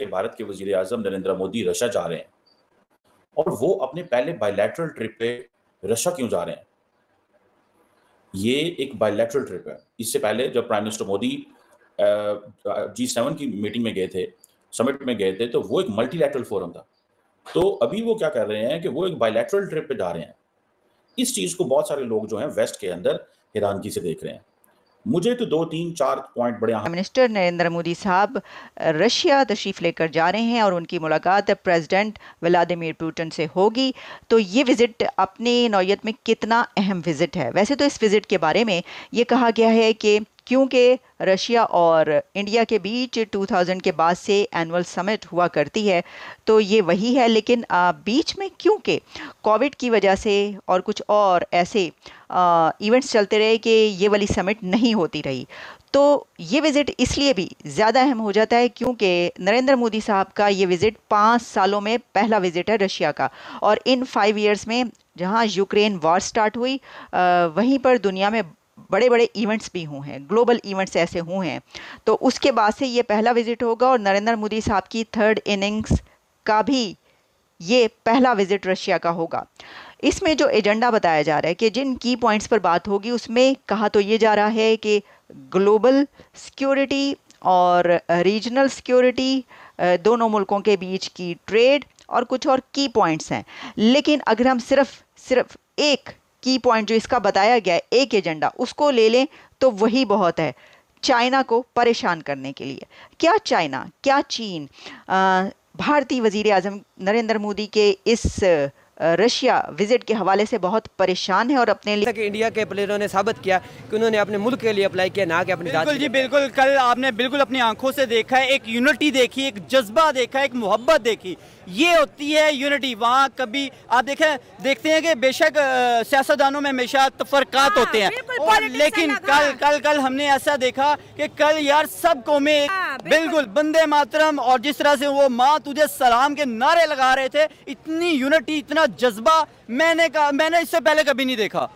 कि भारत के वजीर आजम नरेंद्र मोदी रशिया जा रहे हैं और वो अपने पहले बायलैटरल ट्रिप पे रशिया क्यों जा रहे हैं ये एक बायलैटरल ट्रिप है इससे पहले जब prime minister Modi ji seven की मीटिंग में गए थे समिट में गए थे तो वो एक मल्टीलैटरल फोरम था तो अभी वो क्या कर रहे हैं कि वो एक बायलैटरल ट्रिप पे जा रहे हैं इस चीज़ को बहुत सारे लोग जो हैं वेस्ट के अंदर हैरानगी से देख रहे हैं मुझे तो दो तीन चार पॉइंट बड़े मिनिस्टर नरेंद्र मोदी साहब रशिया तशरीफ लेकर जा रहे हैं और उनकी मुलाकात प्रेसिडेंट व्लादिमीर पुटिन से होगी तो ये विजिट अपनी नौीयत में कितना अहम विजिट है वैसे तो इस विजिट के बारे में ये कहा गया है कि क्योंकि रशिया और इंडिया के बीच 2000 के बाद से एनुअल समिट हुआ करती है तो ये वही है लेकिन बीच में क्योंकि कोविड की वजह से और कुछ और ऐसे इवेंट्स चलते रहे कि ये वाली समिट नहीं होती रही तो ये विज़िट इसलिए भी ज़्यादा अहम हो जाता है क्योंकि नरेंद्र मोदी साहब का ये विज़िट पाँच सालों में पहला विज़िट है रशिया का और इन फाइव ईयर्स में जहाँ यूक्रेन वॉर स्टार्ट हुई वहीं पर दुनिया में बड़े बड़े इवेंट्स भी हुए हैं ग्लोबल इवेंट्स ऐसे हुए हैं तो उसके बाद से ये पहला विजिट होगा और नरेंद्र मोदी साहब की थर्ड इनिंग्स का भी ये पहला विजिट रशिया का होगा इसमें जो एजेंडा बताया जा रहा है कि जिन की पॉइंट्स पर बात होगी उसमें कहा तो ये जा रहा है कि ग्लोबल सिक्योरिटी और रीजनल सिक्योरिटी दोनों मुल्कों के बीच की ट्रेड और कुछ और की पॉइंट्स हैं लेकिन अगर हम सिर्फ सिर्फ एक की पॉइंट जो इसका बताया गया है एक एजेंडा उसको ले लें तो वही बहुत है चाइना को परेशान करने के लिए क्या चाइना क्या चीन भारतीय वजीर अजम नरेंद्र मोदी के इस रशिया विजिट के हवाले से बहुत परेशान है और अपने लिए इंडिया के प्लेयरों ने साबित किया कि उन्होंने अपने मुल्क के लिए अप्लाई किया ना कि अपने बिल्कुल जी बिल्कुल कल आपने बिल्कुल अपनी आंखों से देखा है एक यूनिटी देखी एक जज्बा देखा एक मोहब्बत देखी ये होती है यूनिटी वहाँ कभी आप देखें देखते हैं कि बेशक सियासतदानों में हमेशा तफरकत हाँ, होते हैं और लेकिन कल हाँ। कल कल हमने ऐसा देखा कि कल यार सब कौमे हाँ, बिल्कुल बंदे मातरम और जिस तरह से वो माँ तुझे सलाम के नारे लगा रहे थे इतनी यूनिटी इतना जज्बा मैंने कहा मैंने इससे पहले कभी नहीं देखा